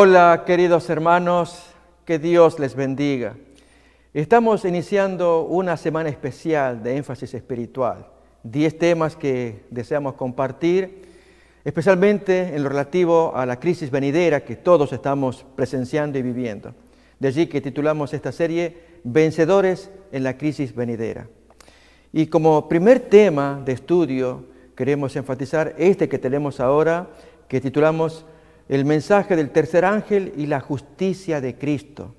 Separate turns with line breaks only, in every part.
Hola queridos hermanos, que Dios les bendiga. Estamos iniciando una semana especial de énfasis espiritual. Diez temas que deseamos compartir, especialmente en lo relativo a la crisis venidera que todos estamos presenciando y viviendo. De allí que titulamos esta serie Vencedores en la crisis venidera. Y como primer tema de estudio queremos enfatizar este que tenemos ahora, que titulamos el mensaje del tercer ángel y la justicia de Cristo.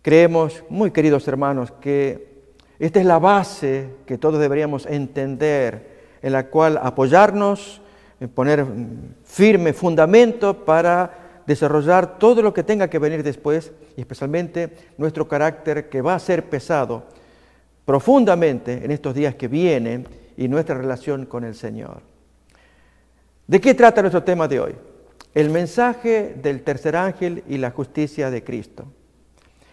Creemos, muy queridos hermanos, que esta es la base que todos deberíamos entender, en la cual apoyarnos, eh, poner mm, firme fundamento para desarrollar todo lo que tenga que venir después, y especialmente nuestro carácter que va a ser pesado profundamente en estos días que vienen y nuestra relación con el Señor. ¿De qué trata nuestro tema de hoy? el mensaje del tercer ángel y la justicia de Cristo.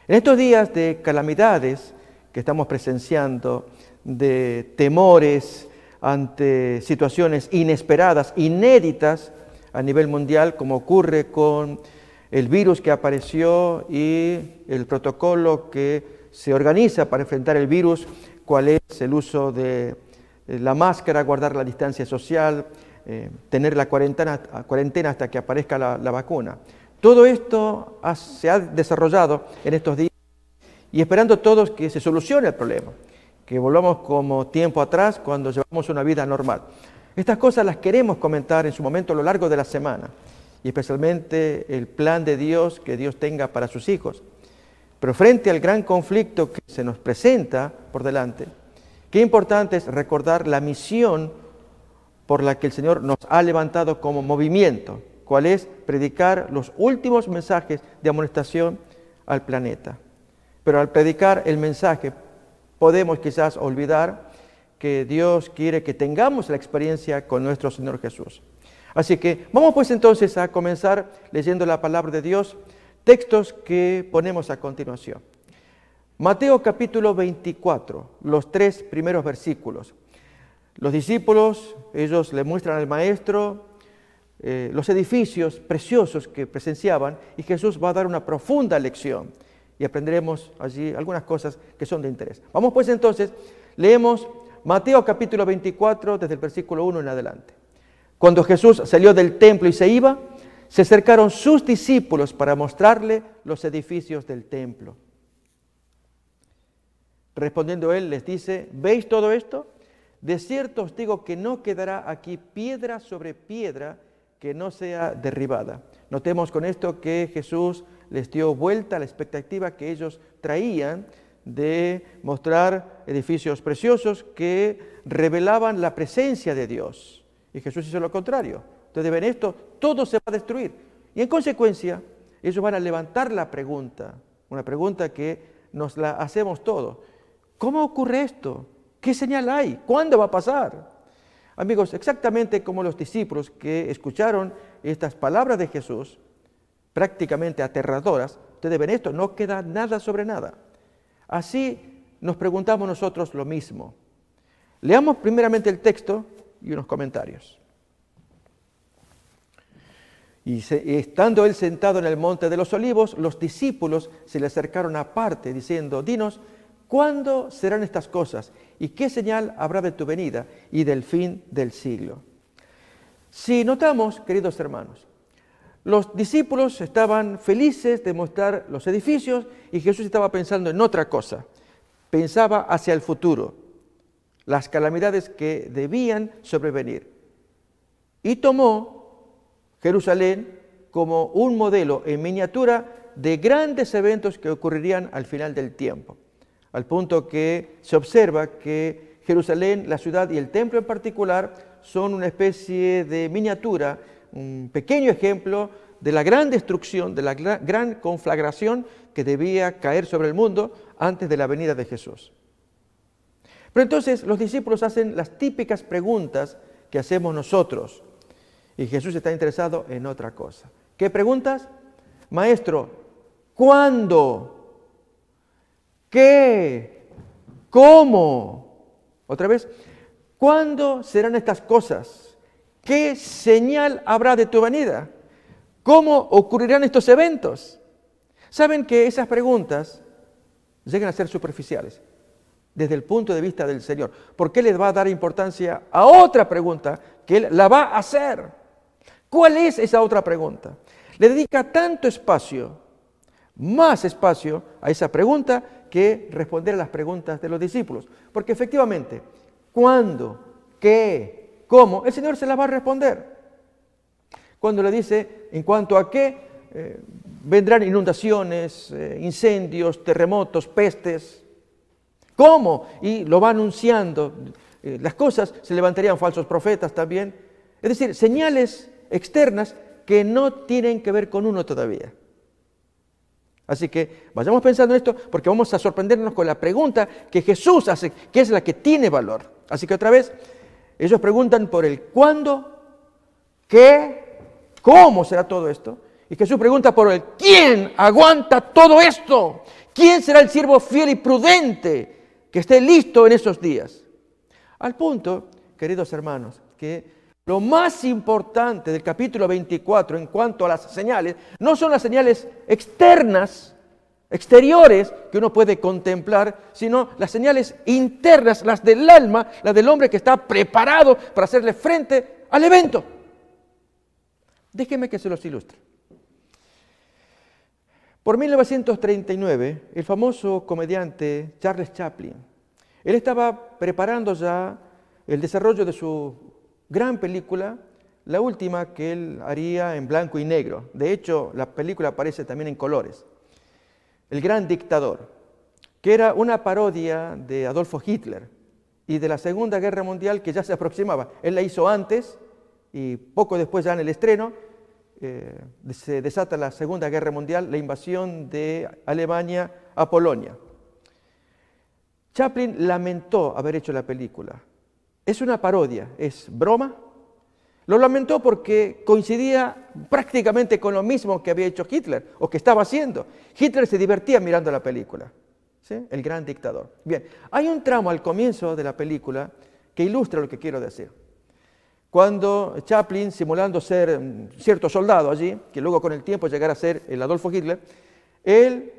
En estos días de calamidades que estamos presenciando, de temores ante situaciones inesperadas, inéditas a nivel mundial, como ocurre con el virus que apareció y el protocolo que se organiza para enfrentar el virus, cuál es el uso de la máscara, guardar la distancia social, eh, tener la cuarentena, hasta que aparezca la, vacuna. Todo esto se ha desarrollado en estos días y esperando todos que se solucione el problema, que volvamos como tiempo atrás cuando llevamos una vida normal. Estas cosas las queremos comentar en su momento a lo largo de la semana y especialmente el plan de Dios que Dios tenga para sus hijos. Pero frente al gran conflicto que se nos presenta por delante, qué importante es recordar la misión por la que el Señor nos ha levantado como movimiento, cual es predicar los últimos mensajes de amonestación al planeta. Pero al predicar el mensaje podemos quizás olvidar que Dios quiere que tengamos la experiencia con nuestro Señor Jesús. Así que vamos pues entonces a comenzar leyendo la palabra de Dios, textos que ponemos a continuación. Mateo capítulo 24, los tres primeros versículos. Los discípulos, ellos le muestran al maestro eh, los edificios preciosos que presenciaban y Jesús va a dar una profunda lección y aprenderemos allí algunas cosas que son de interés. Vamos pues entonces, leemos Mateo capítulo 24 desde el versículo 1 en adelante. Cuando Jesús salió del templo y se iba, se acercaron sus discípulos para mostrarle los edificios del templo. Respondiendo él les dice, ¿veis todo esto? De cierto os digo que no quedará aquí piedra sobre piedra que no sea derribada. Notemos con esto que Jesús les dio vuelta a la expectativa que ellos traían de mostrar edificios preciosos que revelaban la presencia de Dios. Y Jesús hizo lo contrario. Entonces ven esto, todo se va a destruir. Y en consecuencia, ellos van a levantar la pregunta, una pregunta que nos la hacemos todos. ¿Cómo ocurre esto? ¿Qué señal hay? ¿Cuándo va a pasar? Amigos, exactamente como los discípulos que escucharon estas palabras de Jesús, prácticamente aterradoras, ustedes ven esto, no queda nada sobre nada. Así nos preguntamos nosotros lo mismo. Leamos primeramente el texto y unos comentarios. Y estando él sentado en el monte de los olivos, los discípulos se le acercaron aparte, diciendo, dinos, ¿cuándo serán estas cosas? ¿Y qué señal habrá de tu venida y del fin del siglo? Si notamos, queridos hermanos, los discípulos estaban felices de mostrar los edificios y Jesús estaba pensando en otra cosa. Pensaba hacia el futuro, las calamidades que debían sobrevenir. Y tomó Jerusalén como un modelo en miniatura de grandes eventos que ocurrirían al final del tiempo al punto que se observa que Jerusalén, la ciudad y el templo en particular son una especie de miniatura, un pequeño ejemplo de la gran destrucción, de la gran conflagración que debía caer sobre el mundo antes de la venida de Jesús. Pero entonces los discípulos hacen las típicas preguntas que hacemos nosotros y Jesús está interesado en otra cosa. ¿Qué preguntas? Maestro, ¿cuándo ¿Qué? ¿Cómo? Otra vez, ¿cuándo serán estas cosas? ¿Qué señal habrá de tu venida? ¿Cómo ocurrirán estos eventos? Saben que esas preguntas llegan a ser superficiales desde el punto de vista del Señor. ¿Por qué le va a dar importancia a otra pregunta que Él la va a hacer? ¿Cuál es esa otra pregunta? Le dedica tanto espacio, más espacio a esa pregunta que responder a las preguntas de los discípulos. Porque efectivamente, ¿cuándo? ¿Qué? ¿Cómo? El Señor se las va a responder. Cuando le dice, en cuanto a qué, eh, vendrán inundaciones, eh, incendios, terremotos, pestes. ¿Cómo? Y lo va anunciando. Eh, las cosas se levantarían falsos profetas también. Es decir, señales externas que no tienen que ver con uno todavía. Así que vayamos pensando en esto porque vamos a sorprendernos con la pregunta que Jesús hace, que es la que tiene valor. Así que otra vez, ellos preguntan por el cuándo, qué, cómo será todo esto. Y Jesús pregunta por el quién aguanta todo esto. ¿Quién será el siervo fiel y prudente que esté listo en esos días? Al punto, queridos hermanos, que lo más importante del capítulo 24 en cuanto a las señales, no son las señales externas, exteriores que uno puede contemplar, sino las señales internas, las del alma, las del hombre que está preparado para hacerle frente al evento. Déjenme que se los ilustre. Por 1939, el famoso comediante Charles Chaplin, él estaba preparando ya el desarrollo de su gran película, la última que él haría en blanco y negro. De hecho, la película aparece también en colores. El gran dictador, que era una parodia de Adolfo Hitler y de la Segunda Guerra Mundial que ya se aproximaba. Él la hizo antes y poco después ya en el estreno eh, se desata la Segunda Guerra Mundial, la invasión de Alemania a Polonia. Chaplin lamentó haber hecho la película es una parodia, es broma. Lo lamentó porque coincidía prácticamente con lo mismo que había hecho Hitler o que estaba haciendo. Hitler se divertía mirando la película, el gran dictador. Bien, hay un tramo al comienzo de la película que ilustra lo que quiero decir. Cuando Chaplin, simulando ser cierto soldado allí, que luego con el tiempo llegara a ser el Adolfo Hitler, él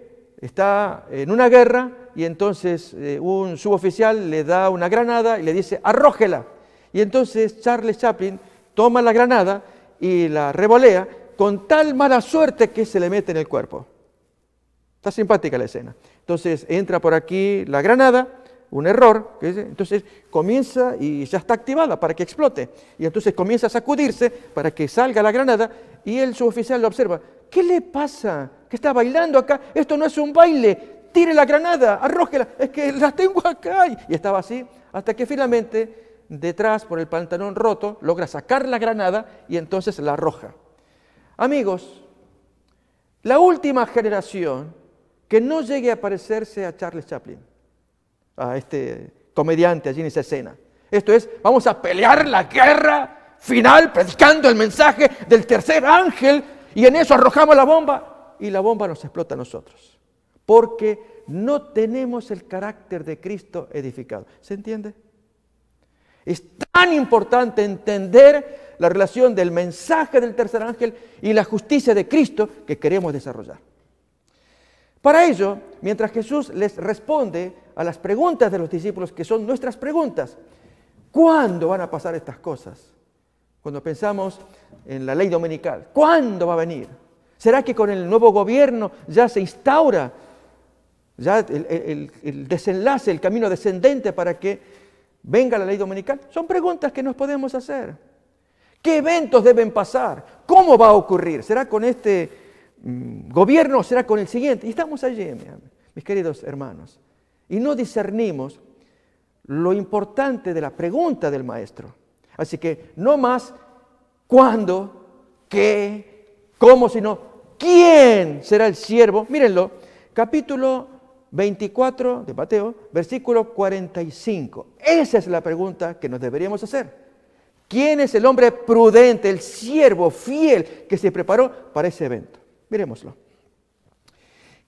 está en una guerra y entonces eh, un suboficial le da una granada y le dice, arrójela. Y entonces Charles Chaplin toma la granada y la revolea con tal mala suerte que se le mete en el cuerpo. Está simpática la escena. Entonces entra por aquí la granada, un error, entonces comienza y ya está activada para que explote. Y entonces comienza a sacudirse para que salga la granada y el suboficial lo observa. ¿Qué le pasa? ¿Qué está bailando acá? Esto no es un baile. Tire la granada, arrójela. Es que la tengo acá. Y estaba así hasta que finalmente, detrás, por el pantalón roto, logra sacar la granada y entonces la arroja. Amigos, la última generación que no llegue a parecerse a Charles Chaplin, a este comediante allí en esa escena. Esto es, vamos a pelear la guerra final predicando el mensaje del tercer ángel y en eso arrojamos la bomba y la bomba nos explota a nosotros. Porque no tenemos el carácter de Cristo edificado. ¿Se entiende? Es tan importante entender la relación del mensaje del tercer ángel y la justicia de Cristo que queremos desarrollar. Para ello, mientras Jesús les responde a las preguntas de los discípulos, que son nuestras preguntas, ¿cuándo van a pasar estas cosas? Cuando pensamos en la ley dominical, ¿cuándo va a venir? ¿Será que con el nuevo gobierno ya se instaura ya el, desenlace, el camino descendente para que venga la ley dominical? Son preguntas que nos podemos hacer. ¿Qué eventos deben pasar? ¿Cómo va a ocurrir? ¿Será con este mm, gobierno o será con el siguiente? Y estamos allí, mis queridos hermanos. Y no discernimos lo importante de la pregunta del maestro. Así que no más cuándo, qué, cómo, sino quién será el siervo. Mírenlo, capítulo 24 de Mateo, versículo 45. Esa es la pregunta que nos deberíamos hacer. ¿Quién es el hombre prudente, el siervo fiel que se preparó para ese evento? Miremoslo.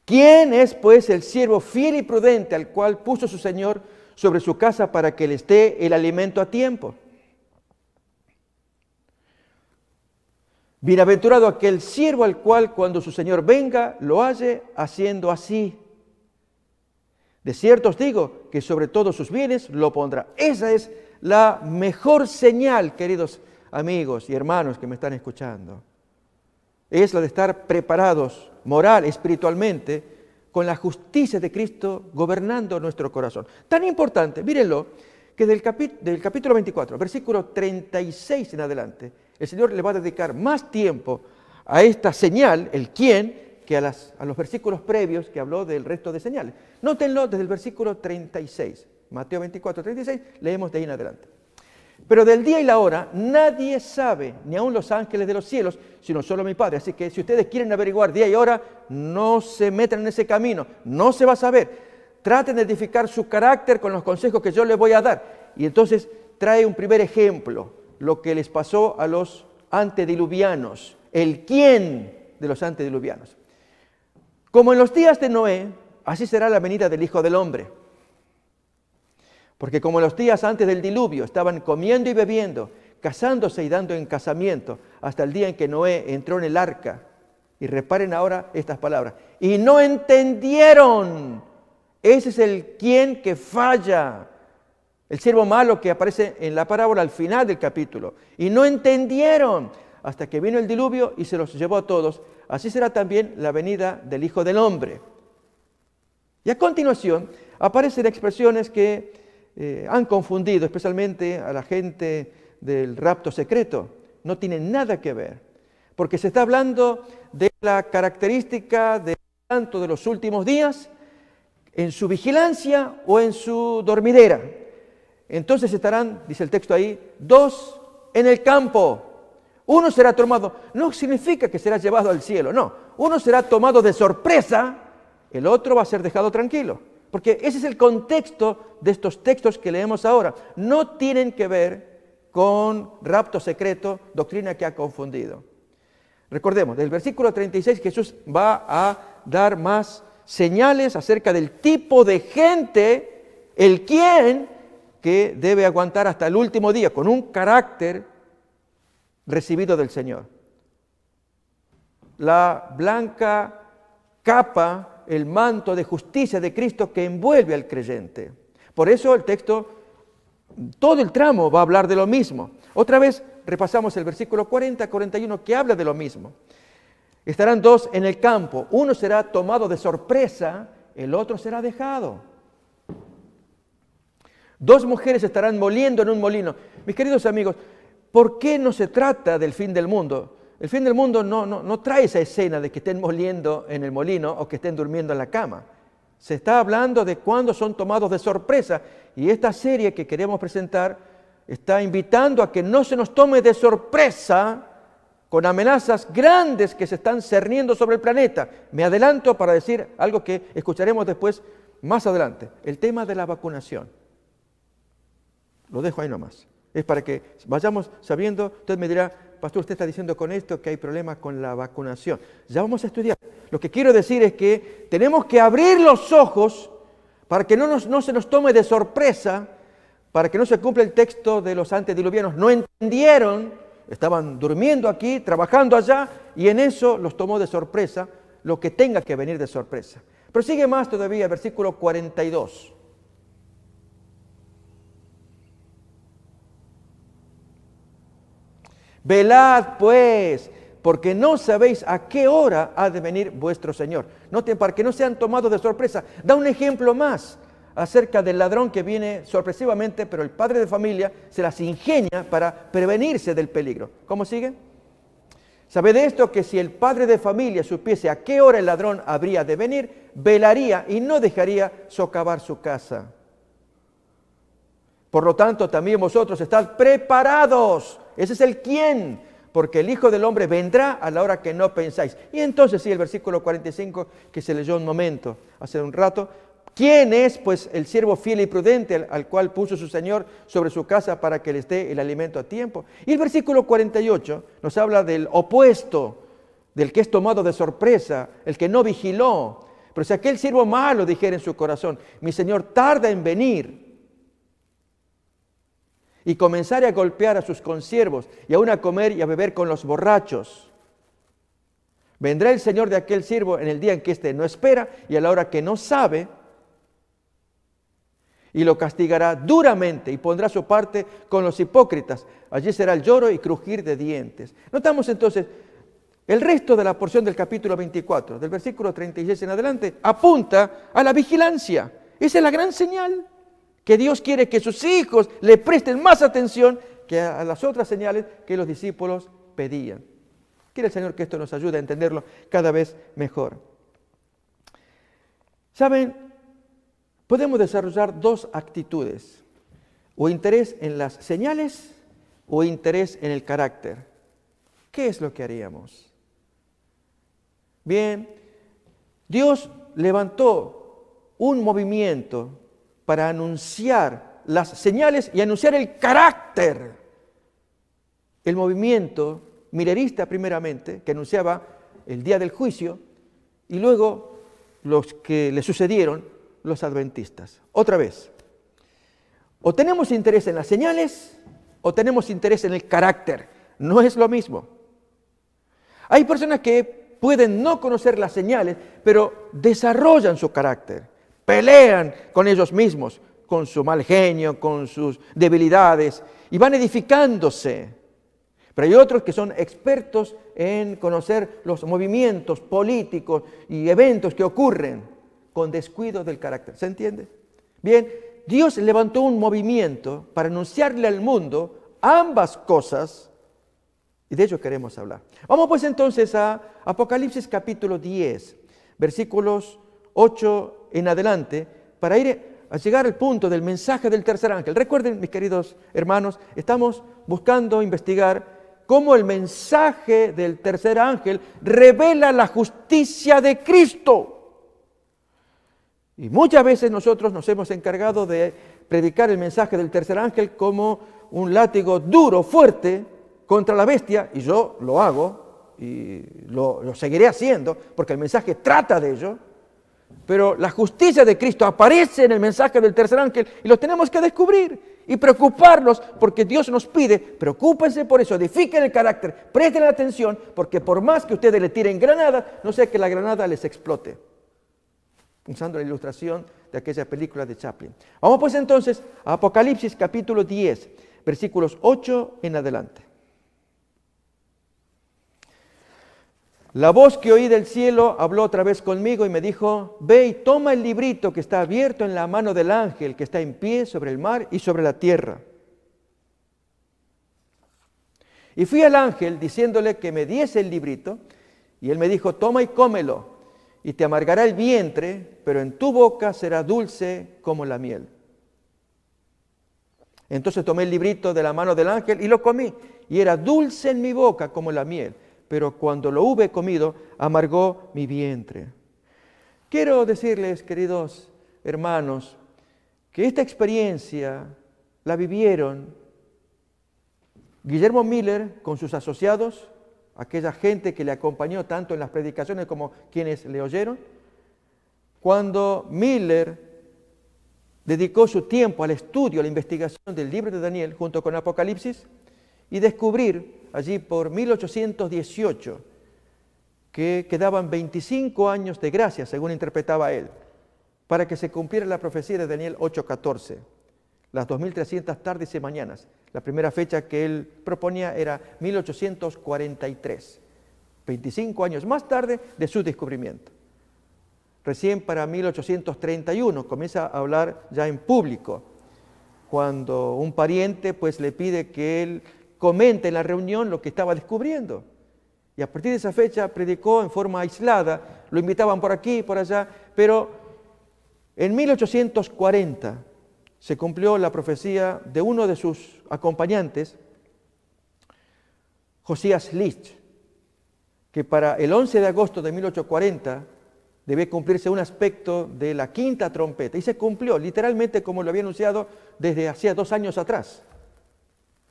¿Quién es pues el siervo fiel y prudente al cual puso su Señor sobre su casa para que le esté el alimento a tiempo? Bienaventurado aquel siervo al cual cuando su Señor venga lo halle haciendo así. De cierto os digo que sobre todos sus bienes lo pondrá. Esa es la mejor señal, queridos amigos y hermanos que me están escuchando. Es la de estar preparados moral, espiritualmente, con la justicia de Cristo gobernando nuestro corazón. Tan importante, mírenlo, que del, del capítulo 24, versículo 36 en adelante, el Señor le va a dedicar más tiempo a esta señal, el quién, que a, los versículos previos que habló del resto de señales. Nótenlo desde el versículo 36, Mateo 24, 36, leemos de ahí en adelante. Pero del día y la hora nadie sabe, ni aun los ángeles de los cielos, sino solo mi Padre. Así que si ustedes quieren averiguar día y hora, no se metan en ese camino, no se va a saber. Traten de edificar su carácter con los consejos que yo les voy a dar. Y entonces trae un primer ejemplo lo que les pasó a los antediluvianos, el quién de los antediluvianos. Como en los días de Noé, así será la venida del Hijo del Hombre. Porque como en los días antes del diluvio estaban comiendo y bebiendo, casándose y dando en casamiento, hasta el día en que Noé entró en el arca. Y reparen ahora estas palabras. Y no entendieron. Ese es el quién que falla. El siervo malo que aparece en la parábola al final del capítulo. Y no entendieron hasta que vino el diluvio y se los llevó a todos. Así será también la venida del Hijo del Hombre. Y a continuación aparecen expresiones que eh, han confundido especialmente a la gente del rapto secreto. No tienen nada que ver, porque se está hablando de la característica del santo de los últimos días en su vigilancia o en su dormidera. Entonces estarán, dice el texto ahí, dos en el campo. Uno será tomado, no significa que será llevado al cielo, no. Uno será tomado de sorpresa, el otro va a ser dejado tranquilo. Porque ese es el contexto de estos textos que leemos ahora. No tienen que ver con rapto secreto, doctrina que ha confundido. Recordemos, del versículo 36 Jesús va a dar más señales acerca del tipo de gente, el quién que debe aguantar hasta el último día, con un carácter recibido del Señor. La blanca capa, el manto de justicia de Cristo que envuelve al creyente. Por eso el texto, todo el tramo va a hablar de lo mismo. Otra vez repasamos el versículo 40-41 que habla de lo mismo. Estarán dos en el campo, uno será tomado de sorpresa, el otro será dejado. Dos mujeres estarán moliendo en un molino. Mis queridos amigos, ¿por qué no se trata del fin del mundo? El fin del mundo no, no, trae esa escena de que estén moliendo en el molino o que estén durmiendo en la cama. Se está hablando de cuando son tomados de sorpresa. Y esta serie que queremos presentar está invitando a que no se nos tome de sorpresa con amenazas grandes que se están cerniendo sobre el planeta. Me adelanto para decir algo que escucharemos después, más adelante, el tema de la vacunación. Lo dejo ahí nomás. Es para que vayamos sabiendo, usted me dirá, pastor, usted está diciendo con esto que hay problemas con la vacunación. Ya vamos a estudiar. Lo que quiero decir es que tenemos que abrir los ojos para que no, nos, no se nos tome de sorpresa, para que no se cumpla el texto de los antediluvianos. No entendieron, estaban durmiendo aquí, trabajando allá, y en eso los tomó de sorpresa lo que tenga que venir de sorpresa. Pero sigue más todavía, versículo 42. Velad pues, porque no sabéis a qué hora ha de venir vuestro Señor. Noten, para que no sean tomados de sorpresa, da un ejemplo más acerca del ladrón que viene sorpresivamente, pero el padre de familia se las ingenia para prevenirse del peligro. ¿Cómo sigue? Sabed esto que si el padre de familia supiese a qué hora el ladrón habría de venir, velaría y no dejaría socavar su casa. Por lo tanto, también vosotros estáis preparados. Ese es el quién, porque el Hijo del Hombre vendrá a la hora que no pensáis. Y entonces sí, el versículo 45 que se leyó un momento, hace un rato, ¿Quién es pues el siervo fiel y prudente al cual puso su Señor sobre su casa para que le dé el alimento a tiempo? Y el versículo 48 nos habla del opuesto, del que es tomado de sorpresa, el que no vigiló. Pero si aquel siervo malo dijera en su corazón, mi Señor tarda en venir, y comenzare a golpear a sus consiervos y aún a comer y a beber con los borrachos. Vendrá el Señor de aquel siervo en el día en que éste no espera y a la hora que no sabe, y lo castigará duramente y pondrá su parte con los hipócritas. Allí será el lloro y crujir de dientes. Notamos entonces, el resto de la porción del capítulo 24, del versículo 36 en adelante, apunta a la vigilancia. Esa es la gran señal que Dios quiere que sus hijos le presten más atención que a las otras señales que los discípulos pedían. Quiere el Señor que esto nos ayude a entenderlo cada vez mejor. Saben, podemos desarrollar dos actitudes, o interés en las señales o interés en el carácter. ¿Qué es lo que haríamos? Bien, Dios levantó un movimiento para anunciar las señales y anunciar el carácter. El movimiento mirerista primeramente, que anunciaba el día del juicio, y luego los que le sucedieron, los adventistas. Otra vez, o tenemos interés en las señales o tenemos interés en el carácter. No es lo mismo. Hay personas que pueden no conocer las señales, pero desarrollan su carácter pelean con ellos mismos, con su mal genio, con sus debilidades, y van edificándose. Pero hay otros que son expertos en conocer los movimientos políticos y eventos que ocurren con descuido del carácter. ¿Se entiende? Bien, Dios levantó un movimiento para anunciarle al mundo ambas cosas y de ello queremos hablar. Vamos pues entonces a Apocalipsis capítulo 10, versículos 8 en adelante para ir a llegar al punto del mensaje del tercer ángel. Recuerden, mis queridos hermanos, estamos buscando investigar cómo el mensaje del tercer ángel revela la justicia de Cristo. Y muchas veces nosotros nos hemos encargado de predicar el mensaje del tercer ángel como un látigo duro, fuerte, contra la bestia, y yo lo hago y lo, lo seguiré haciendo, porque el mensaje trata de ello. Pero la justicia de Cristo aparece en el mensaje del tercer ángel y lo tenemos que descubrir y preocuparnos porque Dios nos pide, preocúpense por eso, edifiquen el carácter, presten atención porque por más que ustedes le tiren granada, no sea que la granada les explote. Usando la ilustración de aquella película de Chaplin. Vamos pues entonces a Apocalipsis capítulo 10, versículos 8 en adelante. La voz que oí del cielo habló otra vez conmigo y me dijo, ve y toma el librito que está abierto en la mano del ángel que está en pie sobre el mar y sobre la tierra. Y fui al ángel diciéndole que me diese el librito y él me dijo, toma y cómelo y te amargará el vientre, pero en tu boca será dulce como la miel. Entonces tomé el librito de la mano del ángel y lo comí y era dulce en mi boca como la miel pero cuando lo hube comido, amargó mi vientre. Quiero decirles, queridos hermanos, que esta experiencia la vivieron Guillermo Miller con sus asociados, aquella gente que le acompañó tanto en las predicaciones como quienes le oyeron, cuando Miller dedicó su tiempo al estudio, a la investigación del libro de Daniel junto con Apocalipsis, y descubrir allí por 1818 que quedaban 25 años de gracia, según interpretaba él, para que se cumpliera la profecía de Daniel 8:14, las 2300 tardes y mañanas. La primera fecha que él proponía era 1843, 25 años más tarde de su descubrimiento. Recién para 1831 comienza a hablar ya en público, cuando un pariente pues le pide que él comenta en la reunión lo que estaba descubriendo. Y a partir de esa fecha predicó en forma aislada, lo invitaban por aquí, por allá, pero en 1840 se cumplió la profecía de uno de sus acompañantes, Josías Licht, que para el 11 de agosto de 1840 debe cumplirse un aspecto de la quinta trompeta. Y se cumplió, literalmente como lo había anunciado desde hacía dos años atrás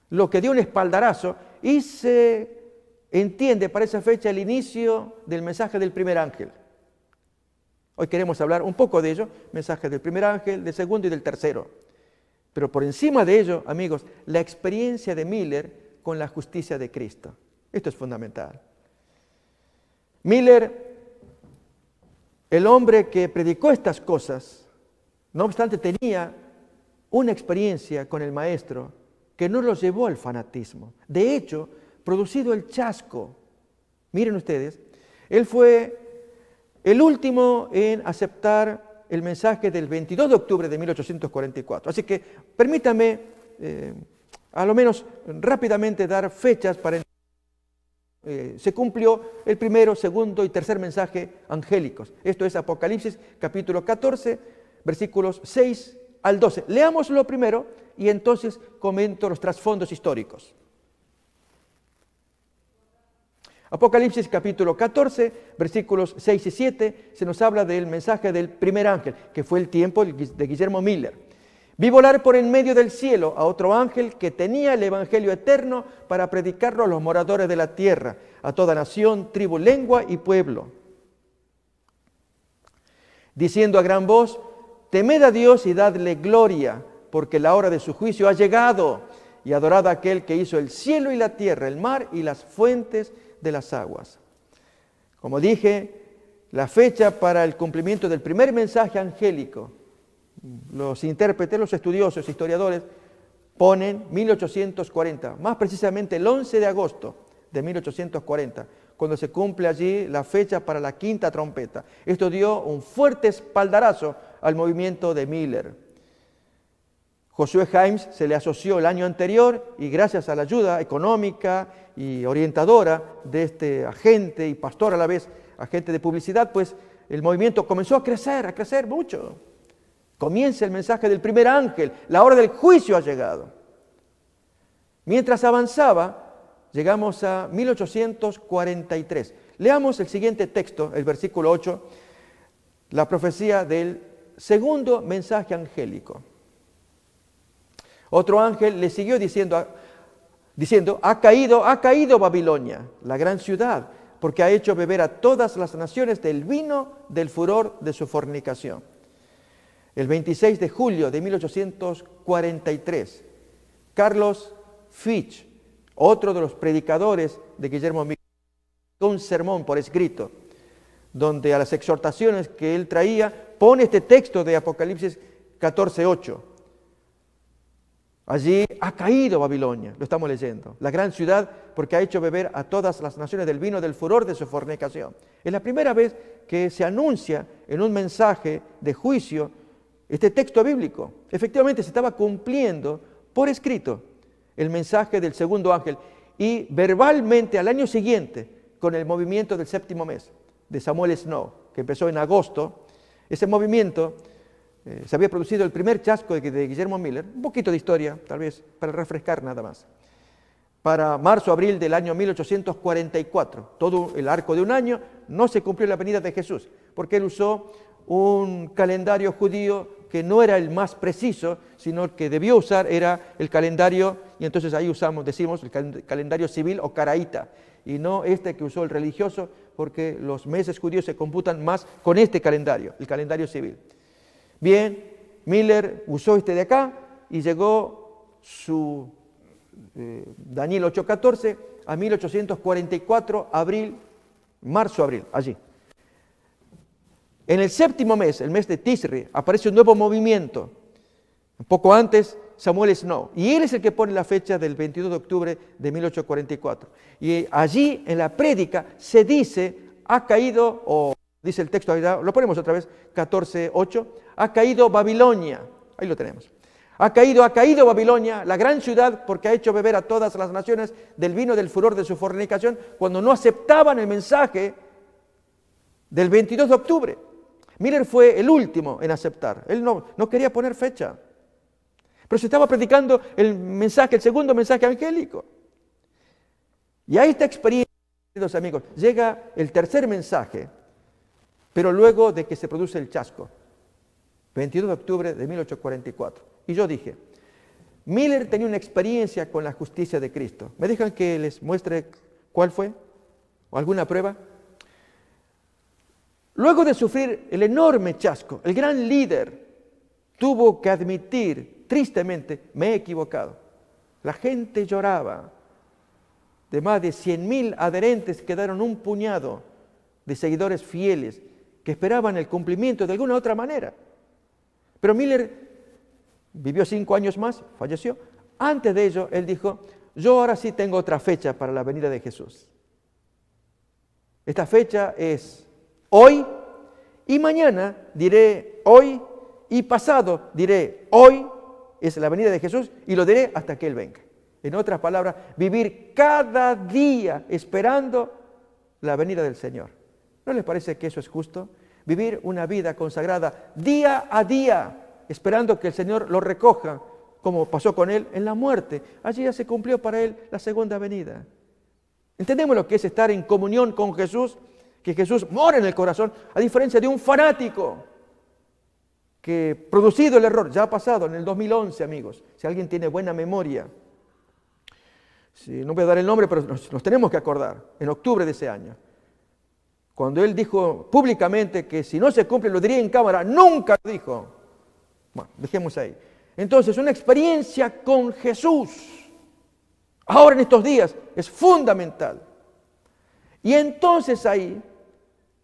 lo que dio un espaldarazo y se entiende para esa fecha el inicio del mensaje del primer ángel. Hoy queremos hablar un poco de ello, mensaje del primer ángel, del segundo y del tercero. Pero por encima de ello, amigos, la experiencia de Miller con la justicia de Cristo. Esto es fundamental. Miller, el hombre que predicó estas cosas, no obstante tenía una experiencia con el Maestro que no los llevó al fanatismo. De hecho, producido el chasco, miren ustedes, él fue el último en aceptar el mensaje del 22 de octubre de 1844. Así que permítame eh, a lo menos rápidamente dar fechas para... Eh, se cumplió el primero, segundo y tercer mensaje angélicos. Esto es Apocalipsis capítulo 14, versículos 6 al 12. lo primero y entonces comento los trasfondos históricos. Apocalipsis capítulo 14, versículos 6 y 7, se nos habla del mensaje del primer ángel, que fue el tiempo de Guillermo Miller. Vi volar por en medio del cielo a otro ángel que tenía el Evangelio eterno para predicarlo a los moradores de la tierra, a toda nación, tribu, lengua y pueblo. Diciendo a gran voz, temed a Dios y dadle gloria, porque la hora de su juicio ha llegado, y adorad a aquel que hizo el cielo y la tierra, el mar y las fuentes de las aguas. Como dije, la fecha para el cumplimiento del primer mensaje angélico, los intérpretes, los estudiosos, historiadores, ponen 1840, más precisamente el 11 de agosto de 1840, cuando se cumple allí la fecha para la quinta trompeta. Esto dio un fuerte espaldarazo al movimiento de Miller. Josué Himes se le asoció el año anterior y gracias a la ayuda económica y orientadora de este agente y pastor a la vez, agente de publicidad, pues el movimiento comenzó a crecer, a crecer mucho. Comienza el mensaje del primer ángel, la hora del juicio ha llegado. Mientras avanzaba, llegamos a 1843. Leamos el siguiente texto, el versículo 8, la profecía del segundo mensaje angélico. Otro ángel le siguió diciendo, diciendo, ha caído, ha caído Babilonia, la gran ciudad, porque ha hecho beber a todas las naciones del vino del furor de su fornicación. El 26 de julio de 1843, Carlos Fitch, otro de los predicadores de Guillermo Miguel, un sermón por escrito, donde a las exhortaciones que él traía pone este texto de Apocalipsis 8. Allí ha caído Babilonia, lo estamos leyendo, la gran ciudad porque ha hecho beber a todas las naciones del vino del furor de su fornicación. Es la primera vez que se anuncia en un mensaje de juicio este texto bíblico. Efectivamente se estaba cumpliendo por escrito el mensaje del segundo ángel y verbalmente al año siguiente con el movimiento del séptimo mes de Samuel Snow, que empezó en agosto ese movimiento eh, se había producido el primer chasco de, de, Guillermo Miller, un poquito de historia, tal vez, para refrescar nada más. Para marzo-abril del año 1844, todo el arco de un año, no se cumplió la venida de Jesús, porque él usó un calendario judío que no era el más preciso, sino el que debió usar era el calendario, y entonces ahí usamos, decimos, el calendario civil o caraíta, y no este que usó el religioso, porque los meses judíos se computan más con este calendario, el calendario civil. Bien, Miller usó este de acá y llegó su eh, Daniel 8.14 a 1844, abril, marzo-abril, allí. En el séptimo mes, el mes de Tisri, aparece un nuevo movimiento un poco antes, Samuel Snow. Y él es el que pone la fecha del 22 de octubre de 1844. Y eh, allí, en la prédica, se dice, ha caído, o dice el texto, lo ponemos otra vez, 14.8, ha caído Babilonia. Ahí lo tenemos. Ha caído, ha caído Babilonia, la gran ciudad, porque ha hecho beber a todas las naciones del vino del furor de su fornicación, cuando no aceptaban el mensaje del 22 de octubre. Miller fue el último en aceptar. Él no, no quería poner fecha estaba predicando el mensaje, el segundo mensaje angélico. Y a esta experiencia, queridos amigos, llega el tercer mensaje, pero luego de que se produce el chasco, 22 de octubre de 1844. Y yo dije, Miller tenía una experiencia con la justicia de Cristo. ¿Me dejan que les muestre cuál fue? ¿O alguna prueba? Luego de sufrir el enorme chasco, el gran líder tuvo que admitir tristemente me he equivocado. La gente lloraba. De más de 100.000 adherentes quedaron un puñado de seguidores fieles que esperaban el cumplimiento de alguna otra manera. Pero Miller vivió cinco años más, falleció. Antes de ello, él dijo, yo ahora sí tengo otra fecha para la venida de Jesús. Esta fecha es hoy y mañana diré hoy y pasado diré hoy es la venida de Jesús y lo diré hasta que Él venga. En otras palabras, vivir cada día esperando la venida del Señor. ¿No les parece que eso es justo? Vivir una vida consagrada día a día, esperando que el Señor lo recoja, como pasó con Él en la muerte. Allí ya se cumplió para Él la segunda venida. ¿Entendemos lo que es estar en comunión con Jesús? Que Jesús mora en el corazón, a diferencia de un fanático que producido el error, ya ha pasado en el 2011, amigos, si alguien tiene buena memoria, no voy a dar el nombre, pero nos, nos tenemos que acordar, en octubre de ese año, cuando él dijo públicamente que si no se cumple lo diría en cámara, nunca lo dijo. Bueno, dejemos ahí. Entonces, una experiencia con Jesús, ahora en estos días, es fundamental. Y entonces ahí,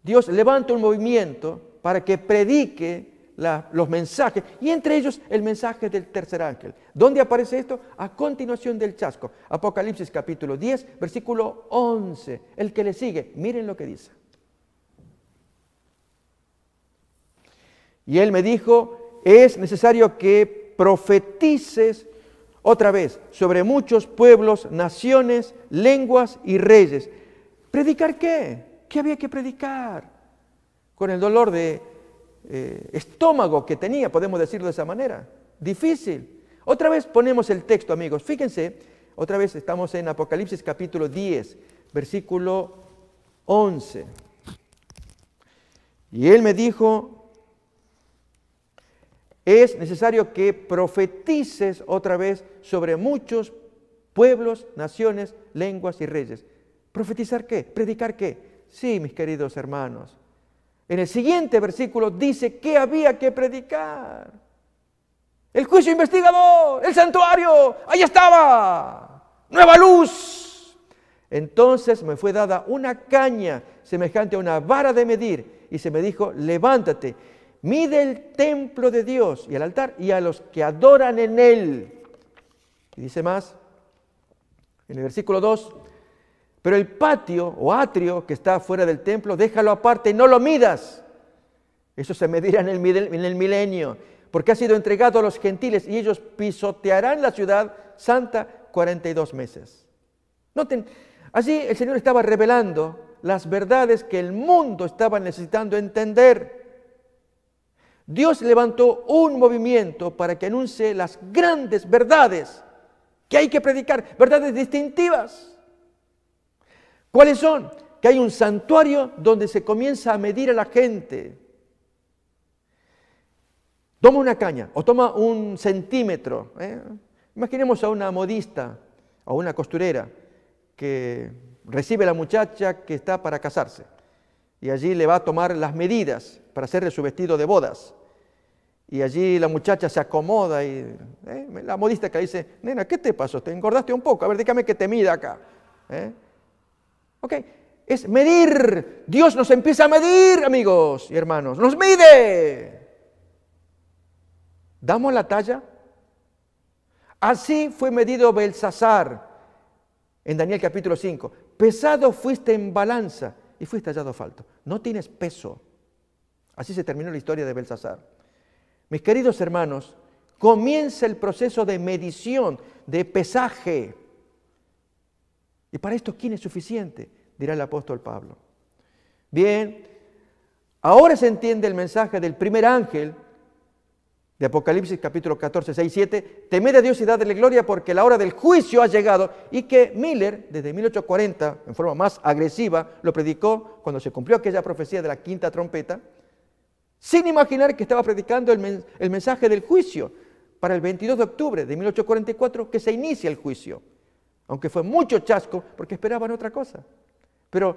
Dios levanta un movimiento para que predique los mensajes, y entre ellos el mensaje del tercer ángel. ¿Dónde aparece esto? A continuación del chasco. Apocalipsis capítulo 10, versículo 11. El que le sigue, miren lo que dice. Y él me dijo, es necesario que profetices otra vez sobre muchos pueblos, naciones, lenguas y reyes. ¿Predicar qué? ¿Qué había que predicar? Con el dolor de eh, estómago que tenía, podemos decirlo de esa manera. Difícil. Otra vez ponemos el texto, amigos. Fíjense, otra vez estamos en Apocalipsis capítulo 10, versículo 11. Y él me dijo, es necesario que profetices otra vez sobre muchos pueblos, naciones, lenguas y reyes. ¿Profetizar qué? ¿Predicar qué? Sí, mis queridos hermanos en el siguiente versículo dice que había que predicar. El juicio investigador, el santuario, ahí estaba, nueva luz. Entonces me fue dada una caña semejante a una vara de medir y se me dijo, levántate, mide el templo de Dios y el altar y a los que adoran en él. Y dice más, en el versículo 2, pero el patio o atrio que está fuera del templo, déjalo aparte y no lo midas. Eso se medirá en el, en el milenio, porque ha sido entregado a los gentiles y ellos pisotearán la ciudad santa 42 meses. Noten, así el Señor estaba revelando las verdades que el mundo estaba necesitando entender. Dios levantó un movimiento para que anuncie las grandes verdades que hay que predicar, verdades distintivas. ¿Cuáles son? Que hay un santuario donde se comienza a medir a la gente. Toma una caña o toma un centímetro. ¿eh? Imaginemos a una modista o una costurera que recibe a la muchacha que está para casarse y allí le va a tomar las medidas para hacerle su vestido de bodas. Y allí la muchacha se acomoda y ¿eh? la modista que dice, nena, ¿qué te pasó? ¿Te engordaste un poco? A ver, dígame que te mida acá. ¿eh? ¿Ok? Es medir. Dios nos empieza a medir, amigos y hermanos. Nos mide. ¿Damos la talla? Así fue medido Belsasar en Daniel capítulo 5. Pesado fuiste en balanza y fuiste hallado falto. No tienes peso. Así se terminó la historia de Belsasar. Mis queridos hermanos, comienza el proceso de medición, de pesaje. ¿Y para esto quién es suficiente? Dirá el apóstol Pablo. Bien, ahora se entiende el mensaje del primer ángel de Apocalipsis capítulo 14, 6, 7. Temed a Dios y dadle gloria porque la hora del juicio ha llegado y que Miller desde 1840, en forma más agresiva, lo predicó cuando se cumplió aquella profecía de la quinta trompeta, sin imaginar que estaba predicando el mensaje del juicio para el 22 de octubre de 1844 que se inicia el juicio aunque fue mucho chasco, porque esperaban otra cosa. Pero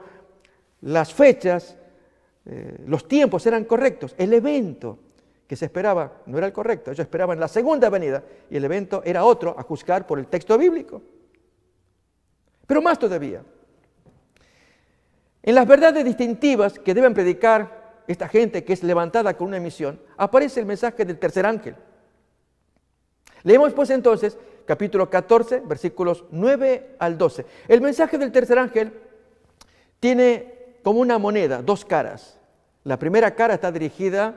las fechas, eh, los tiempos eran correctos, el evento que se esperaba no era el correcto, ellos esperaban la segunda venida y el evento era otro a juzgar por el texto bíblico. Pero más todavía, en las verdades distintivas que deben predicar esta gente que es levantada con una misión, aparece el mensaje del tercer ángel. Leemos pues entonces capítulo 14, versículos 9 al 12. El mensaje del tercer ángel tiene como una moneda dos caras. La primera cara está dirigida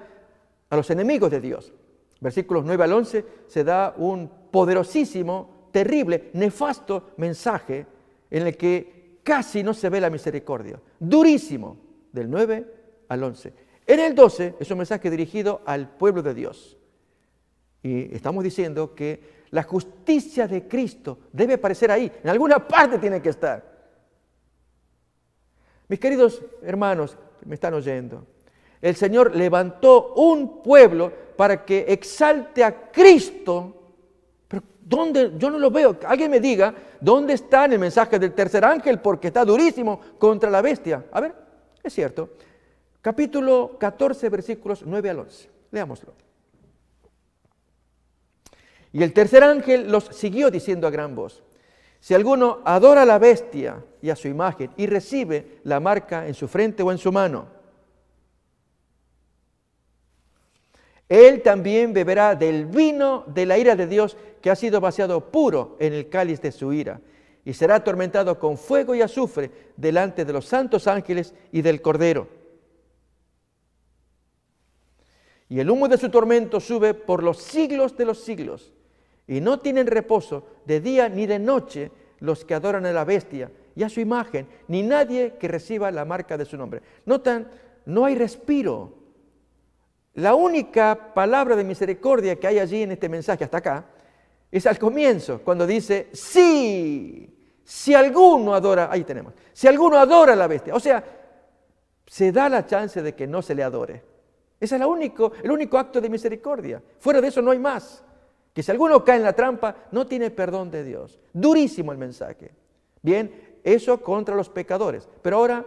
a los enemigos de Dios. Versículos 9 al 11 se da un poderosísimo, terrible, nefasto mensaje en el que casi no se ve la misericordia. Durísimo, del 9 al 11. En el 12 es un mensaje dirigido al pueblo de Dios. Y estamos diciendo que la justicia de Cristo debe aparecer ahí, en alguna parte tiene que estar. Mis queridos hermanos, me están oyendo. El Señor levantó un pueblo para que exalte a Cristo. Pero ¿dónde? Yo no lo veo. Alguien me diga, ¿dónde está en el mensaje del tercer ángel? Porque está durísimo contra la bestia. A ver, es cierto. Capítulo 14, versículos 9 al 11. Leámoslo. Y el tercer ángel los siguió diciendo a gran voz, si alguno adora a la bestia y a su imagen y recibe la marca en su frente o en su mano, él también beberá del vino de la ira de Dios que ha sido vaciado puro en el cáliz de su ira y será atormentado con fuego y azufre delante de los santos ángeles y del Cordero. Y el humo de su tormento sube por los siglos de los siglos y no tienen reposo de día ni de noche los que adoran a la bestia y a su imagen, ni nadie que reciba la marca de su nombre. Notan, no hay respiro. La única palabra de misericordia que hay allí en este mensaje hasta acá es al comienzo, cuando dice, sí, si alguno adora, ahí tenemos, si alguno adora a la bestia, o sea, se da la chance de que no se le adore. Ese es el único, el único acto de misericordia. Fuera de eso no hay más. Y si alguno cae en la trampa, no tiene perdón de Dios. Durísimo el mensaje. Bien, eso contra los pecadores. Pero ahora,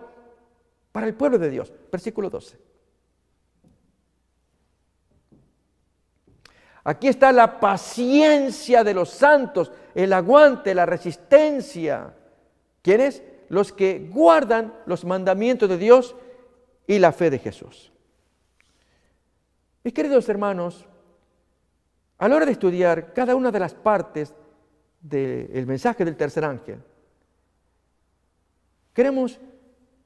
para el pueblo de Dios, versículo 12. Aquí está la paciencia de los santos, el aguante, la resistencia. ¿Quiénes? Los que guardan los mandamientos de Dios y la fe de Jesús. Mis queridos hermanos, a la hora de estudiar cada una de las partes del mensaje del tercer ángel, queremos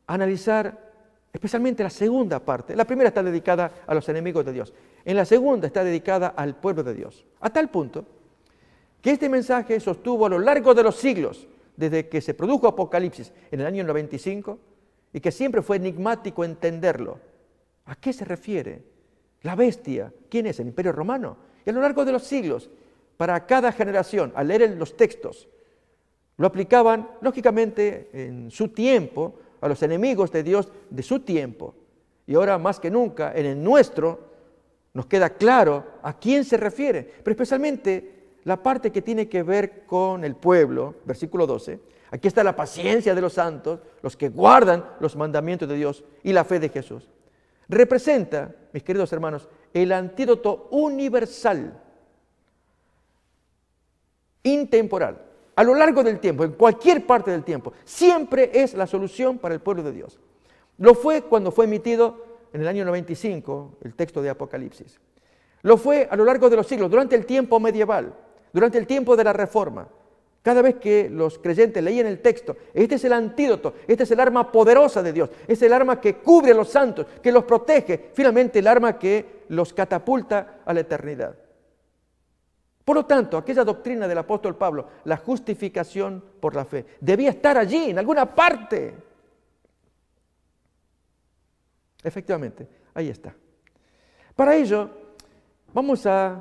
analizar especialmente la segunda parte. La primera está dedicada a los enemigos de Dios. En la segunda está dedicada al pueblo de Dios. A tal punto que este mensaje sostuvo a lo largo de los siglos, desde que se produjo Apocalipsis en el año 95, y que siempre fue enigmático entenderlo. ¿A qué se refiere? La bestia. ¿Quién es? El imperio romano y a lo largo de los siglos, para cada generación, al leer los textos, lo aplicaban, lógicamente, en su tiempo, a los enemigos de Dios de su tiempo. Y ahora más que nunca, en el nuestro, nos queda claro a quién se refiere, pero especialmente la parte que tiene que ver con el pueblo, versículo 12. Aquí está la paciencia de los santos, los que guardan los mandamientos de Dios y la fe de Jesús. Representa, mis queridos hermanos, el antídoto universal, intemporal, a lo largo del tiempo, en cualquier parte del tiempo, siempre es la solución para el pueblo de Dios. Lo fue cuando fue emitido en el año 95 el texto de Apocalipsis. Lo fue a lo largo de los siglos, durante el tiempo medieval, durante el tiempo de la Reforma, cada vez que los creyentes leían el texto, este es el antídoto, este es el arma poderosa de Dios, es el arma que cubre a los santos, que los protege, finalmente el arma que los catapulta a la eternidad. Por lo tanto, aquella doctrina del apóstol Pablo, la justificación por la fe, debía estar allí, en alguna parte. Efectivamente, ahí está. Para ello, vamos a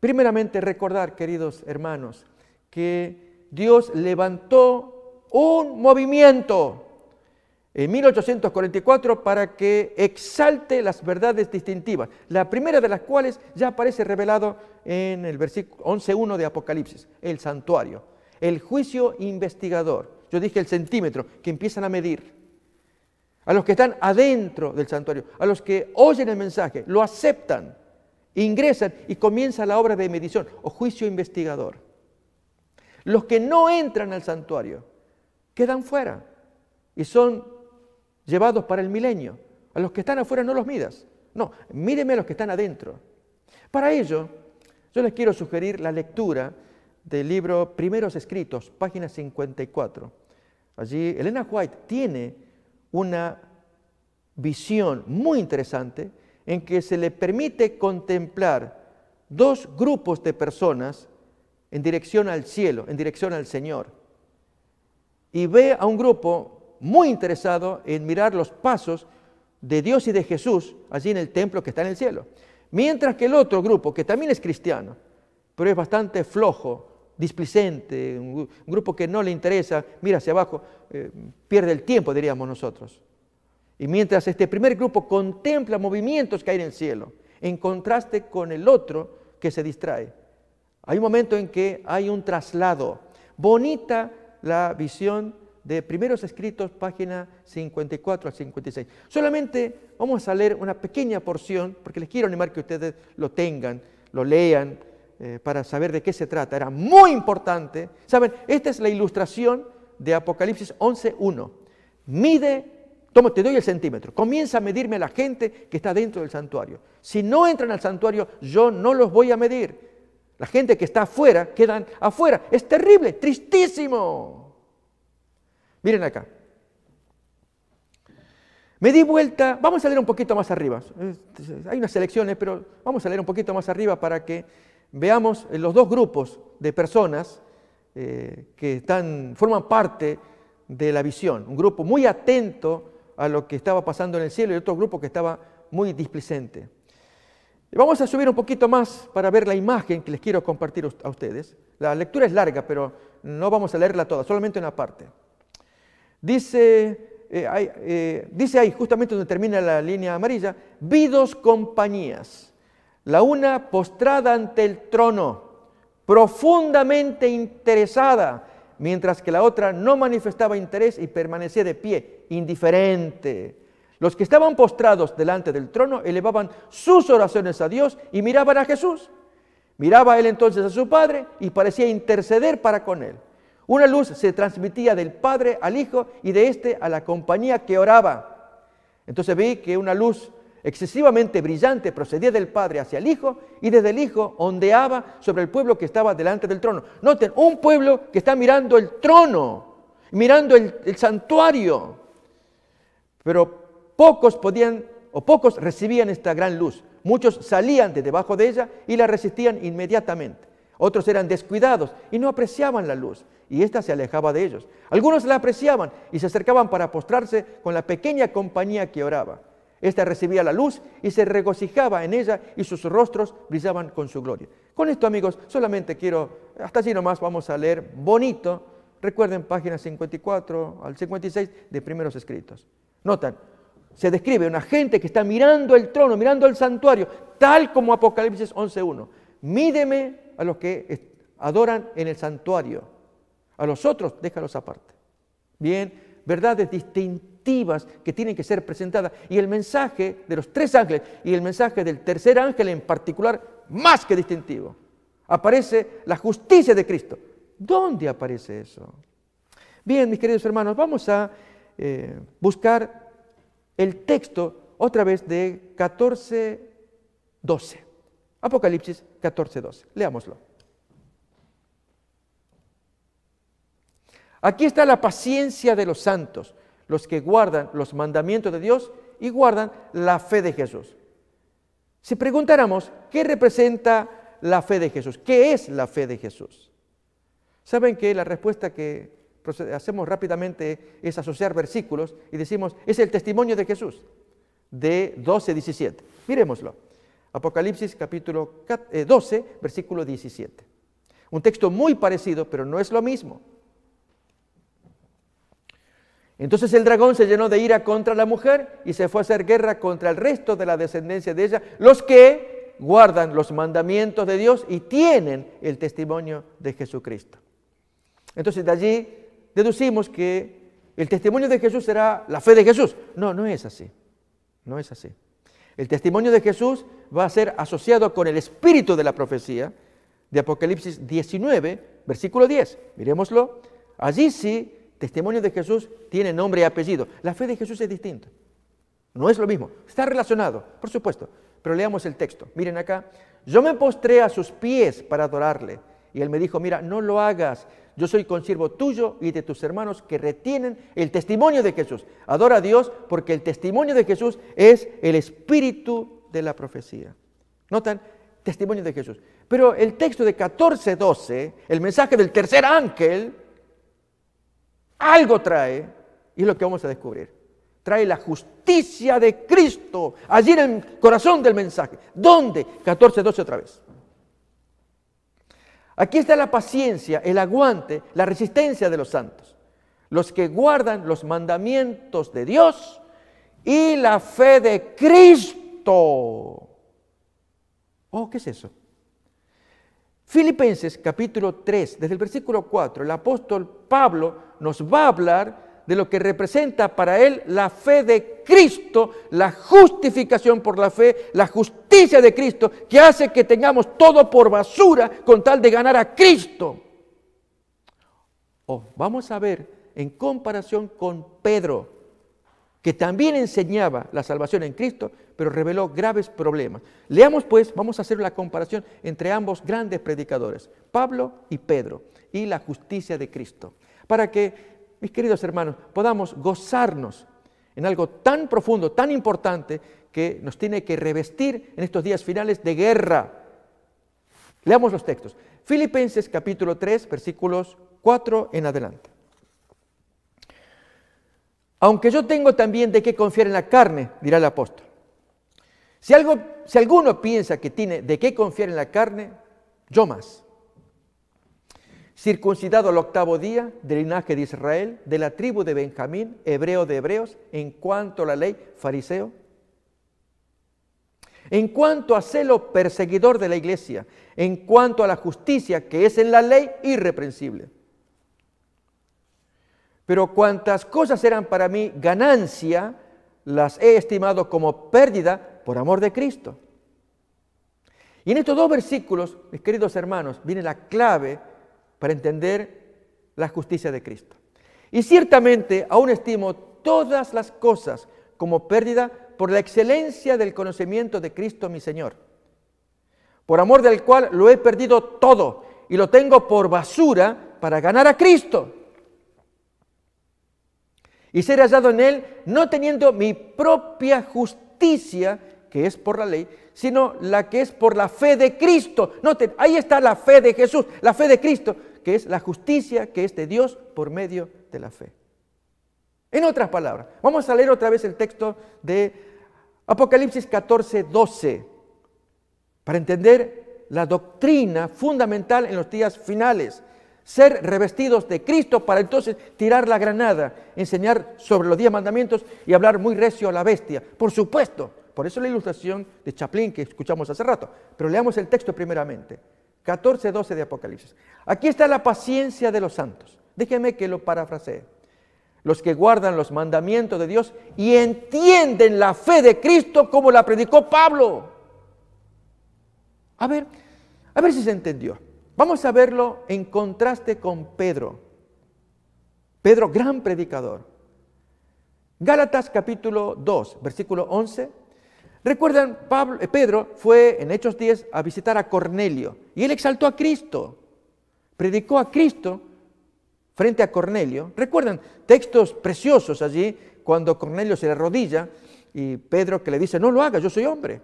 primeramente recordar, queridos hermanos, que Dios levantó un movimiento en 1844 para que exalte las verdades distintivas, la primera de las cuales ya aparece revelado en el versículo 11.1 de Apocalipsis, el santuario, el juicio investigador. Yo dije el centímetro, que empiezan a medir. A los que están adentro del santuario, a los que oyen el mensaje, lo aceptan, ingresan y comienza la obra de medición o juicio investigador. Los que no entran al santuario quedan fuera y son llevados para el milenio. A los que están afuera no los midas. No, míreme a los que están adentro. Para ello, yo les quiero sugerir la lectura del libro Primeros Escritos, página 54. Allí Elena White tiene una visión muy interesante en que se le permite contemplar dos grupos de personas en dirección al cielo, en dirección al Señor. Y ve a un grupo muy interesado en mirar los pasos de Dios y de Jesús allí en el templo que está en el cielo. Mientras que el otro grupo, que también es cristiano, pero es bastante flojo, displicente, un, grupo que no le interesa, mira hacia abajo, eh, pierde el tiempo, diríamos nosotros. Y mientras este primer grupo contempla movimientos que hay en el cielo, en contraste con el otro que se distrae. Hay un momento en que hay un traslado. Bonita la visión de Primeros Escritos, página 54 a 56. Solamente vamos a leer una pequeña porción, porque les quiero animar que ustedes lo tengan, lo lean, eh, para saber de qué se trata. Era muy importante. Saben, esta es la ilustración de Apocalipsis 11.1. Mide te doy el centímetro. Comienza a medirme la gente que está dentro del santuario. Si no entran al santuario, yo no los voy a medir. La gente que está afuera, quedan afuera. Es terrible, tristísimo. Miren acá. Me di vuelta, vamos a leer un poquito más arriba. Hay unas selecciones, pero vamos a leer un poquito más arriba para que veamos los dos grupos de personas eh, que están, forman parte de la visión. Un grupo muy atento a lo que estaba pasando en el cielo y otro grupo que estaba muy displicente. Vamos a subir un poquito más para ver la imagen que les quiero compartir a ustedes. La lectura es larga, pero no vamos a leerla toda, solamente una parte. Dice, eh, eh, dice ahí, justamente donde termina la línea amarilla, vi dos compañías, la una postrada ante el trono, profundamente interesada, mientras que la otra no manifestaba interés y permanecía de pie, indiferente. Los que estaban postrados delante del trono elevaban sus oraciones a Dios y miraban a Jesús. Miraba él entonces a su Padre y parecía interceder para con él. Una luz se transmitía del Padre al Hijo y de éste a la compañía que oraba. Entonces vi que una luz excesivamente brillante procedía del Padre hacia el Hijo y desde el Hijo ondeaba sobre el pueblo que estaba delante del trono. Noten, un pueblo que está mirando el trono, mirando el, el santuario. Pero Pocos podían o pocos recibían esta gran luz. Muchos salían de debajo de ella y la resistían inmediatamente. Otros eran descuidados y no apreciaban la luz, y ésta se alejaba de ellos. Algunos la apreciaban y se acercaban para postrarse con la pequeña compañía que oraba. Esta recibía la luz y se regocijaba en ella y sus rostros brillaban con su gloria. Con esto, amigos, solamente quiero, hasta así nomás vamos a leer bonito, recuerden páginas 54 al 56 de primeros escritos. Notan, se describe una gente que está mirando el trono, mirando el santuario, tal como Apocalipsis 11.1. Mídeme a los que adoran en el santuario, a los otros déjalos aparte. Bien, verdades distintivas que tienen que ser presentadas. Y el mensaje de los tres ángeles y el mensaje del tercer ángel en particular, más que distintivo. Aparece la justicia de Cristo. ¿Dónde aparece eso? Bien, mis queridos hermanos, vamos a eh, buscar el texto otra vez de 14, 12. Apocalipsis 14, 12. Leámoslo. Aquí está la paciencia de los santos, los que guardan los mandamientos de Dios y guardan la fe de Jesús. Si preguntáramos, ¿qué representa la fe de Jesús? ¿Qué es la fe de Jesús? ¿Saben que la respuesta que hacemos rápidamente es asociar versículos y decimos, es el testimonio de Jesús, de 12, 17. Miremoslo. Apocalipsis capítulo 12, eh, versículo 17. Un texto muy parecido, pero no es lo mismo. Entonces el dragón se llenó de ira contra la mujer y se fue a hacer guerra contra el resto de la descendencia de ella, los que guardan los mandamientos de Dios y tienen el testimonio de Jesucristo. Entonces de allí deducimos que el testimonio de Jesús será la fe de Jesús. No, no es así. No es así. El testimonio de Jesús va a ser asociado con el espíritu de la profecía de Apocalipsis 19, versículo 10. Miremoslo. Allí sí, testimonio de Jesús tiene nombre y apellido. La fe de Jesús es distinta. No es lo mismo. Está relacionado, por supuesto. Pero leamos el texto. Miren acá. Yo me postré a sus pies para adorarle. Y él me dijo, mira, no lo hagas. Yo soy consiervo tuyo y de tus hermanos que retienen el testimonio de Jesús. Adora a Dios porque el testimonio de Jesús es el espíritu de la profecía. Notan, testimonio de Jesús. Pero el texto de 14:12, el mensaje del tercer ángel, algo trae, y es lo que vamos a descubrir. Trae la justicia de Cristo allí en el corazón del mensaje. ¿Dónde? 14:12 otra vez. Aquí está la paciencia, el aguante, la resistencia de los santos, los que guardan los mandamientos de Dios y la fe de Cristo. Oh, ¿qué es eso? Filipenses capítulo 3, desde el versículo 4, el apóstol Pablo nos va a hablar de lo que representa para él la fe de Cristo, la justificación por la fe, la justicia de Cristo, que hace que tengamos todo por basura con tal de ganar a Cristo. o vamos a ver en comparación con Pedro, que también enseñaba la salvación en Cristo, pero reveló graves problemas. Leamos pues, vamos a hacer la comparación entre ambos grandes predicadores, Pablo y Pedro, y la justicia de Cristo, para que mis queridos hermanos, podamos gozarnos en algo tan profundo, tan importante, que nos tiene que revestir en estos días finales de guerra. Leamos los textos. Filipenses capítulo 3, versículos 4 en adelante. Aunque yo tengo también de qué confiar en la carne, dirá el apóstol. Si, algo, si alguno piensa que tiene de qué confiar en la carne, yo más circuncidado al octavo día del linaje de Israel, de la tribu de Benjamín, hebreo de hebreos, en cuanto a la ley, fariseo. En cuanto a celo perseguidor de la iglesia, en cuanto a la justicia que es en la ley irreprensible. Pero cuantas cosas eran para mí ganancia, las he estimado como pérdida por amor de Cristo. Y en estos dos versículos, mis queridos hermanos, viene la clave para entender la justicia de Cristo. Y ciertamente aún estimo todas las cosas como pérdida por la excelencia del conocimiento de Cristo mi Señor, por amor del cual lo he perdido todo y lo tengo por basura para ganar a Cristo y ser hallado en él no teniendo mi propia justicia, que es por la ley, sino la que es por la fe de Cristo. Noten, ahí está la fe de Jesús, la fe de Cristo que es la justicia que es de Dios por medio de la fe. En otras palabras, vamos a leer otra vez el texto de Apocalipsis 14, 12, para entender la doctrina fundamental en los días finales. Ser revestidos de Cristo para entonces tirar la granada, enseñar sobre los diez mandamientos y hablar muy recio a la bestia. Por supuesto, por eso la ilustración de Chaplin que escuchamos hace rato. Pero leamos el texto primeramente. 14, 12 de Apocalipsis. Aquí está la paciencia de los santos. Déjeme que lo parafrasee. Los que guardan los mandamientos de Dios y entienden la fe de Cristo como la predicó Pablo. A ver, a ver si se entendió. Vamos a verlo en contraste con Pedro. Pedro, gran predicador. Gálatas capítulo 2, versículo 11 Recuerdan, Pablo, eh, Pedro fue en Hechos 10 a visitar a Cornelio y él exaltó a Cristo, predicó a Cristo frente a Cornelio. Recuerdan textos preciosos allí cuando Cornelio se le arrodilla y Pedro que le dice, no lo haga, yo soy hombre.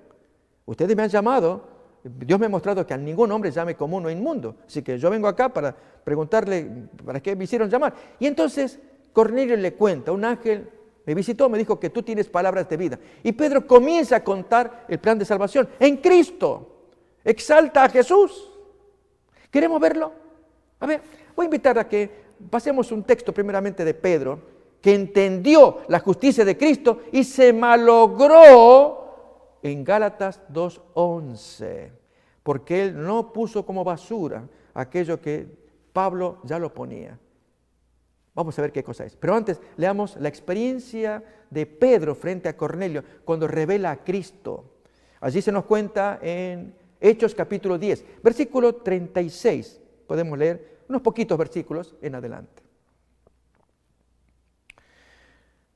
Ustedes me han llamado, Dios me ha mostrado que a ningún hombre llame común o inmundo. Así que yo vengo acá para preguntarle para qué me hicieron llamar. Y entonces Cornelio le cuenta, un ángel me visitó, me dijo que tú tienes palabras de vida. Y Pedro comienza a contar el plan de salvación en Cristo. Exalta a Jesús. ¿Queremos verlo? A ver, voy a invitar a que pasemos un texto primeramente de Pedro, que entendió la justicia de Cristo y se malogró en Gálatas 2.11, porque él no puso como basura aquello que Pablo ya lo ponía. Vamos a ver qué cosa es. Pero antes, leamos la experiencia de Pedro frente a Cornelio cuando revela a Cristo. Allí se nos cuenta en Hechos capítulo 10, versículo 36. Podemos leer unos poquitos versículos en adelante.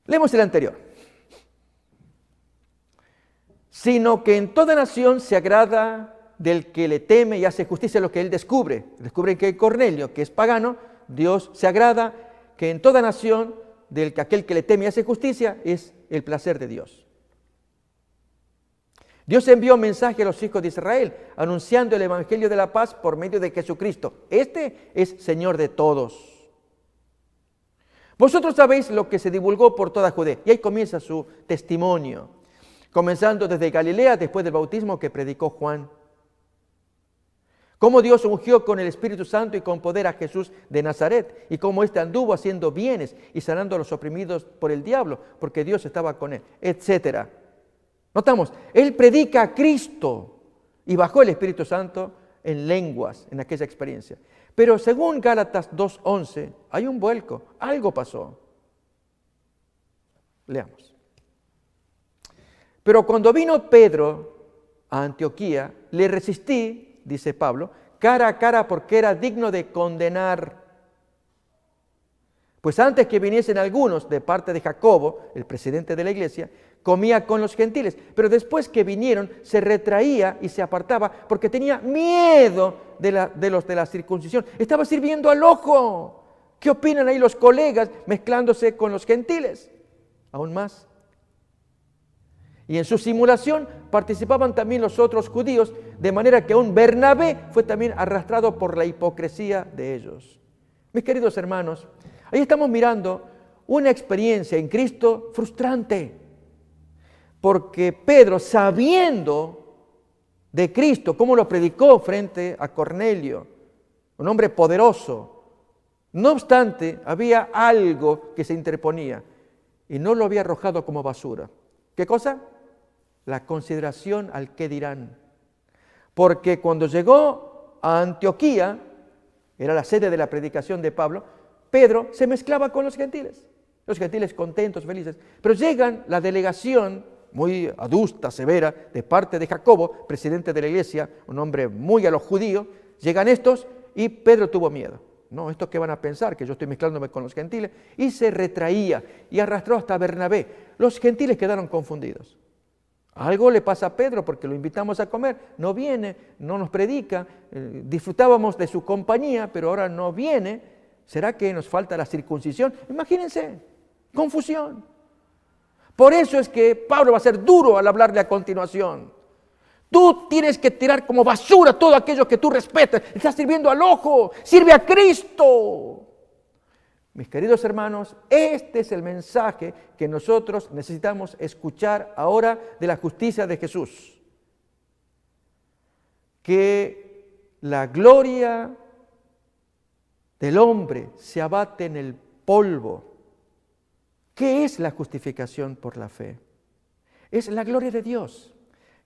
Leemos el anterior. Sino que en toda nación se agrada del que le teme y hace justicia lo que él descubre. Descubre que Cornelio, que es pagano, Dios se agrada que en toda nación del que aquel que le teme y hace justicia es el placer de Dios. Dios envió un mensaje a los hijos de Israel anunciando el Evangelio de la paz por medio de Jesucristo. Este es Señor de todos. Vosotros sabéis lo que se divulgó por toda Judea. Y ahí comienza su testimonio, comenzando desde Galilea después del bautismo que predicó Juan Cómo Dios ungió con el Espíritu Santo y con poder a Jesús de Nazaret. Y cómo éste anduvo haciendo bienes y sanando a los oprimidos por el diablo, porque Dios estaba con él, etc. Notamos, él predica a Cristo y bajó el Espíritu Santo en lenguas en aquella experiencia. Pero según Gálatas 2.11, hay un vuelco, algo pasó. Leamos. Pero cuando vino Pedro a Antioquía, le resistí dice Pablo, cara a cara porque era digno de condenar. Pues antes que viniesen algunos de parte de Jacobo, el presidente de la iglesia, comía con los gentiles, pero después que vinieron se retraía y se apartaba porque tenía miedo de, los de la circuncisión. Estaba sirviendo al ojo. ¿Qué opinan ahí los colegas mezclándose con los gentiles? Aún más, y en su simulación participaban también los otros judíos, de manera que un Bernabé fue también arrastrado por la hipocresía de ellos. Mis queridos hermanos, ahí estamos mirando una experiencia en Cristo frustrante, porque Pedro, sabiendo de Cristo, cómo lo predicó frente a Cornelio, un hombre poderoso, no obstante, había algo que se interponía y no lo había arrojado como basura. ¿Qué cosa? la consideración al que dirán. Porque cuando llegó a Antioquía, era la sede de la predicación de Pablo, Pedro se mezclaba con los gentiles. Los gentiles contentos, felices. Pero llegan la delegación muy adusta, severa, de parte de Jacobo, presidente de la iglesia, un hombre muy a los judíos. Llegan estos y Pedro tuvo miedo. No, ¿estos que van a pensar? Que yo estoy mezclándome con los gentiles. Y se retraía y arrastró hasta Bernabé. Los gentiles quedaron confundidos. Algo le pasa a Pedro porque lo invitamos a comer, no viene, no nos predica, eh, disfrutábamos de su compañía, pero ahora no viene. ¿Será que nos falta la circuncisión? Imagínense, confusión. Por eso es que Pablo va a ser duro al hablarle a continuación. Tú tienes que tirar como basura todo aquello que tú respetas. Estás sirviendo al ojo, sirve a Cristo. Mis queridos hermanos, este es el mensaje que nosotros necesitamos escuchar ahora de la justicia de Jesús. Que la gloria del hombre se abate en el polvo. ¿Qué es la justificación por la fe? Es la gloria de Dios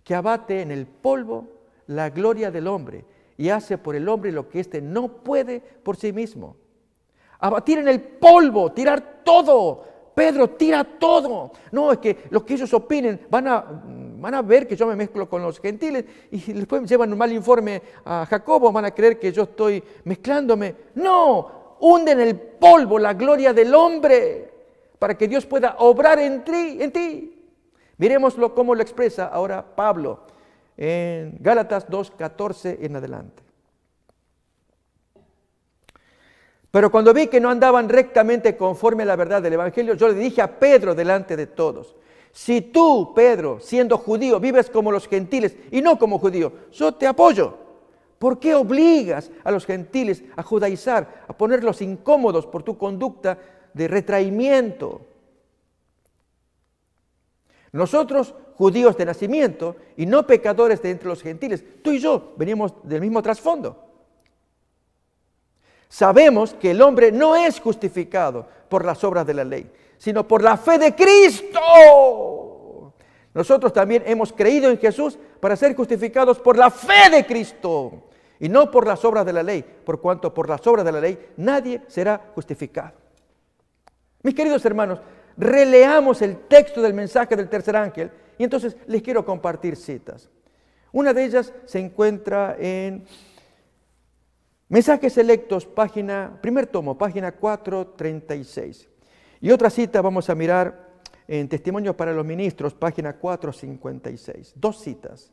que abate en el polvo la gloria del hombre y hace por el hombre lo que éste no puede por sí mismo batir en el polvo, tirar todo. Pedro, tira todo. No, es que los que ellos opinen van a, van a ver que yo me mezclo con los gentiles y después llevan un mal informe a Jacobo, van a creer que yo estoy mezclándome. No, hunde en el polvo la gloria del hombre para que Dios pueda obrar en ti. En ti. cómo lo expresa ahora Pablo en Gálatas 2.14 en adelante. Pero cuando vi que no andaban rectamente conforme a la verdad del Evangelio, yo le dije a Pedro delante de todos, si tú, Pedro, siendo judío, vives como los gentiles y no como judío, yo te apoyo. ¿Por qué obligas a los gentiles a judaizar, a ponerlos incómodos por tu conducta de retraimiento? Nosotros, judíos de nacimiento y no pecadores de entre los gentiles, tú y yo venimos del mismo trasfondo. Sabemos que el hombre no es justificado por las obras de la ley, sino por la fe de Cristo. Nosotros también hemos creído en Jesús para ser justificados por la fe de Cristo y no por las obras de la ley, por cuanto por las obras de la ley nadie será justificado. Mis queridos hermanos, releamos el texto del mensaje del tercer ángel y entonces les quiero compartir citas. Una de ellas se encuentra en Mensajes electos, página, primer tomo, página 436. Y otra cita vamos a mirar en Testimonios para los Ministros, página 456. Dos citas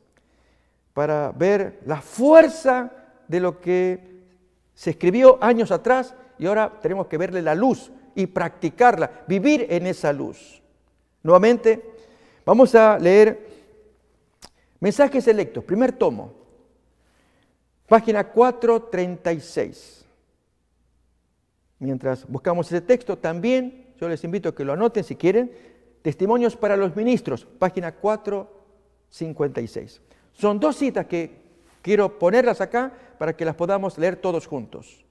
para ver la fuerza de lo que se escribió años atrás y ahora tenemos que verle la luz y practicarla, vivir en esa luz. Nuevamente, vamos a leer Mensajes electos, primer tomo, Página 436. Mientras buscamos ese texto, también yo les invito a que lo anoten si quieren. Testimonios para los ministros, página 456. Son dos citas que quiero ponerlas acá para que las podamos leer todos juntos.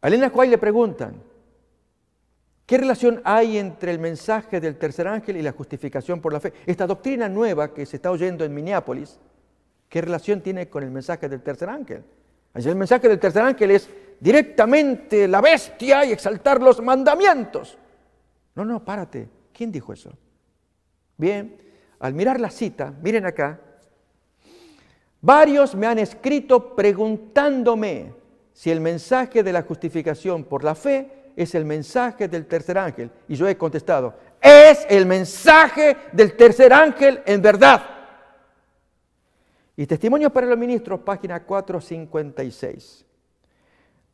Alena Elena le preguntan, ¿qué relación hay entre el mensaje del tercer ángel y la justificación por la fe? Esta doctrina nueva que se está oyendo en Minneapolis, ¿Qué relación tiene con el mensaje del tercer ángel? El mensaje del tercer ángel es directamente la bestia y exaltar los mandamientos. No, no, párate. ¿Quién dijo eso? Bien, al mirar la cita, miren acá, varios me han escrito preguntándome si el mensaje de la justificación por la fe es el mensaje del tercer ángel. Y yo he contestado, es el mensaje del tercer ángel en verdad. Y testimonio para los Ministros, página 456.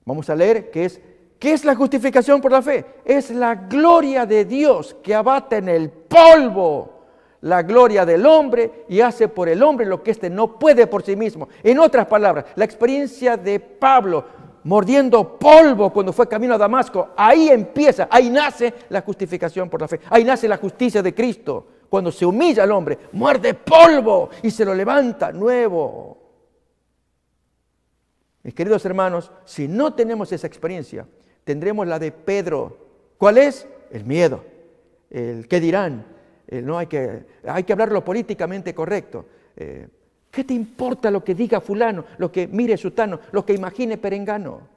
Vamos a leer que es, ¿qué es la justificación por la fe? Es la gloria de Dios que abate en el polvo la gloria del hombre y hace por el hombre lo que éste no puede por sí mismo. En otras palabras, la experiencia de Pablo mordiendo polvo cuando fue camino a Damasco, ahí empieza, ahí nace la justificación por la fe, ahí nace la justicia de Cristo. Cuando se humilla al hombre, muerde polvo y se lo levanta nuevo. Mis queridos hermanos, si no tenemos esa experiencia, tendremos la de Pedro. ¿Cuál es? El miedo. El qué dirán. no hay que, hay que hablarlo políticamente correcto. Eh, ¿Qué te importa lo que diga fulano, lo que mire sutano, lo que imagine perengano?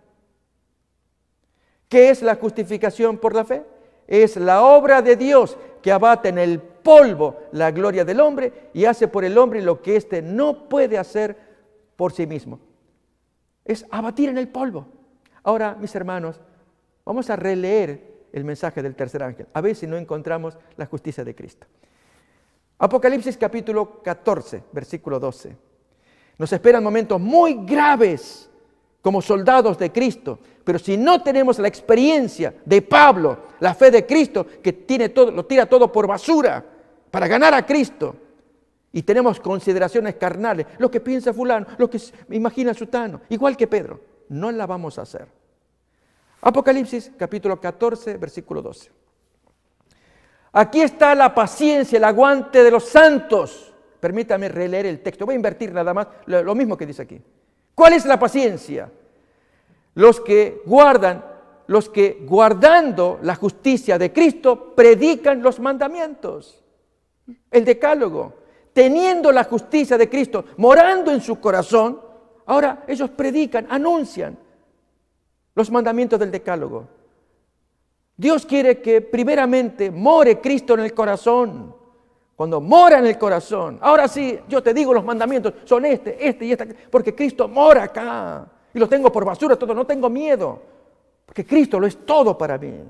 ¿Qué es la justificación por la fe? Es la obra de Dios que abate en el polvo la gloria del hombre y hace por el hombre lo que éste no puede hacer por sí mismo. Es abatir en el polvo. Ahora, mis hermanos, vamos a releer el mensaje del tercer ángel, a ver si no encontramos la justicia de Cristo. Apocalipsis capítulo 14, versículo 12. Nos esperan momentos muy graves como soldados de Cristo. Pero si no tenemos la experiencia de Pablo, la fe de Cristo, que tiene todo, lo tira todo por basura para ganar a Cristo, y tenemos consideraciones carnales, lo que piensa fulano, lo que imagina Sutano, igual que Pedro, no la vamos a hacer. Apocalipsis capítulo 14, versículo 12. Aquí está la paciencia, el aguante de los santos. Permítame releer el texto. Voy a invertir nada más lo mismo que dice aquí. ¿Cuál es la paciencia? Los que guardan, los que guardando la justicia de Cristo predican los mandamientos, el decálogo, teniendo la justicia de Cristo, morando en su corazón, ahora ellos predican, anuncian los mandamientos del decálogo. Dios quiere que primeramente more Cristo en el corazón cuando mora en el corazón. Ahora sí, yo te digo los mandamientos. Son este, este y este. Porque Cristo mora acá. Y lo tengo por basura, todo. No tengo miedo. Porque Cristo lo es todo para mí.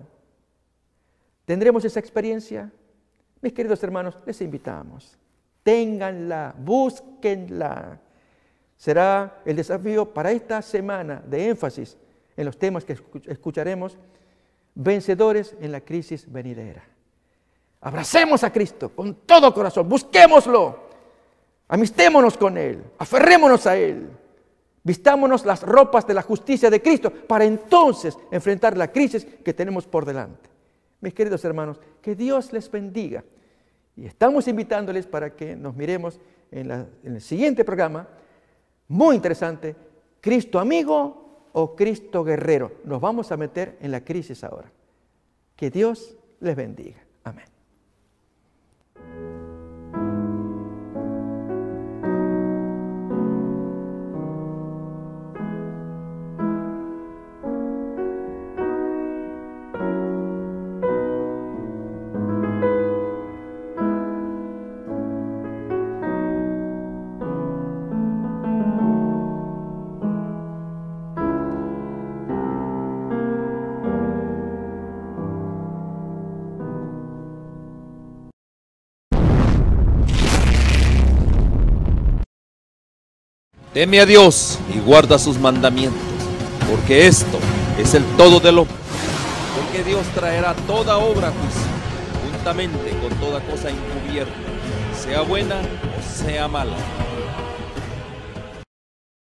¿Tendremos esa experiencia? Mis queridos hermanos, les invitamos. Ténganla, búsquenla. Será el desafío para esta semana de énfasis en los temas que escucharemos, vencedores en la crisis venidera. Abracemos a Cristo con todo corazón, busquémoslo, amistémonos con Él, aferrémonos a Él, vistámonos las ropas de la justicia de Cristo para entonces enfrentar la crisis que tenemos por delante. Mis queridos hermanos, que Dios les bendiga y estamos invitándoles para que nos miremos en, en el siguiente programa, muy interesante, Cristo amigo o Cristo guerrero. Nos vamos a meter en la crisis ahora. Que Dios les bendiga. Amén. Teme a Dios y guarda sus mandamientos, porque esto es el todo del hombre. Porque Dios traerá toda obra a juntamente con toda cosa encubierta, sea buena o sea mala.